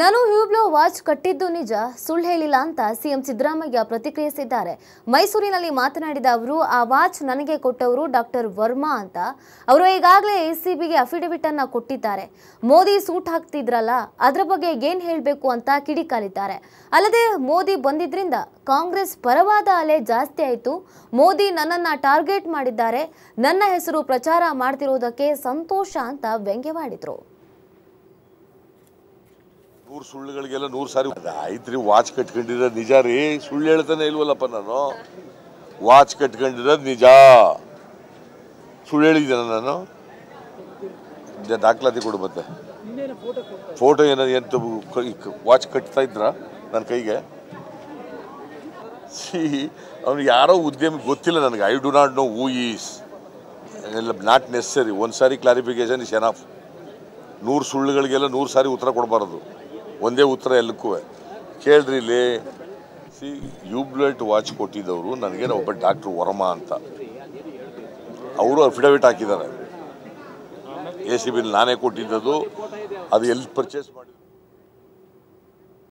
ನಾನು ಹ್ಯೂಬ್ಲೋ ವಾಚ್ ಕಟ್ಟಿದ್ದು ನಿಜ ಸುಳ್ಳು ಹೇಳಿಲ್ಲ ಅಂತ ಸಿಎಂ ಸಿದ್ದರಾಮಯ್ಯ ಪ್ರತಿಕ್ರಿಯಿಸಿದ್ದಾರೆ ಮೈಸೂರಿನಲ್ಲಿ ಮಾತನಾಡಿದ ಅವರು ಆ ವಾಚ್ ನನಗೆ ಕೊಟ್ಟವರು ಡಾಕ್ಟರ್ ವರ್ಮಾ ಅಂತ ಅವರು ಈಗಾಗಲೇ ಎಸಿಬಿಗೆ ಅಫಿಡವಿಟ್ ಅನ್ನ ಕೊಟ್ಟಿದ್ದಾರೆ ಮೋದಿ ಸೂಟ್ ಹಾಕ್ತಿದ್ರಲ್ಲ ಅದರ ಬಗ್ಗೆ ಏನ್ ಹೇಳಬೇಕು ಅಂತ ಕಿಡಿಕಾಲಿದ್ದಾರೆ ಅಲ್ಲದೆ ಮೋದಿ ಬಂದಿದ್ದರಿಂದ ಕಾಂಗ್ರೆಸ್ ಪರವಾದ ಅಲೆ ಜಾಸ್ತಿ ಆಯಿತು ಮೋದಿ ನನ್ನನ್ನ ಟಾರ್ಗೆಟ್ ಮಾಡಿದ್ದಾರೆ ನನ್ನ ಹೆಸರು ಪ್ರಚಾರ ಮಾಡ್ತಿರೋದಕ್ಕೆ ಸಂತೋಷ ಅಂತ ವ್ಯಂಗ್ಯವಾಡಿದ್ರು ಸುಳ್ಳುಗಳಿಗೆಲ್ಲ ನೂರು ಸಾರಿ ಆಯ್ತು ರೀ ವಾಚ್ ಕಟ್ಕೊಂಡಿರ ನಿಜ ರೀ ಸುಳ್ಳು ಹೇಳ್ತಾನೆ ಇಲ್ವಲ್ಲಪ್ಪ ನಾನು ವಾಚ್ ಕಟ್ಕೊಂಡಿರೋದು ನಿಜ ಸುಳ್ಳು ಹೇಳಿದ್ದೀನ ನಾನು ದಾಖಲಾತಿ ಕೊಡು ಮತ್ತೆ ಫೋಟೋ ಏನೋ ಎಂತ ವಾಚ್ ಕಟ್ತಾ ಇದ್ರ ನನ್ನ ಕೈಗೆ ಸಿ ಅವ್ನಿಗೆ ಯಾರೋ ಉದ್ಯಮ ಗೊತ್ತಿಲ್ಲ ನನಗೆ I do not know who is ಎಲ್ಲ ನಾಟ್ ನೆಸರಿ ಒಂದು ಸಾರಿ ಕ್ಲಾರಿಫಿಕೇಷನ್ ಇಸ್ ಎನಫ್ ನೂರು ಸುಳ್ಳುಗಳಿಗೆಲ್ಲ ನೂರು ಸಾರಿ ಉತ್ತರ ಕೊಡಬಾರದು ಒಂದೇ ಉತ್ತರ ಎಲ್ಲಕ್ಕೂ ಕೇಳ್ರಿ ಇಲ್ಲಿ ಸಿ ಯೂಬ್ಲೆಟ್ ವಾಚ್ ಕೊಟ್ಟಿದ್ದವರು ನನಗೆ ಒಬ್ಬ ಡಾಕ್ಟರ್ ವರಮ ಅಂತ ಅವರು ಅಫಿಡವಿಟ್ ಹಾಕಿದ್ದಾರೆ ಎ ಸಿ ಬಿಲ್ ನಾನೇ ಕೊಟ್ಟಿದ್ದದು ಅದು ಎಲ್ಲಿ ಪರ್ಚೇಸ್ ಮಾಡಿ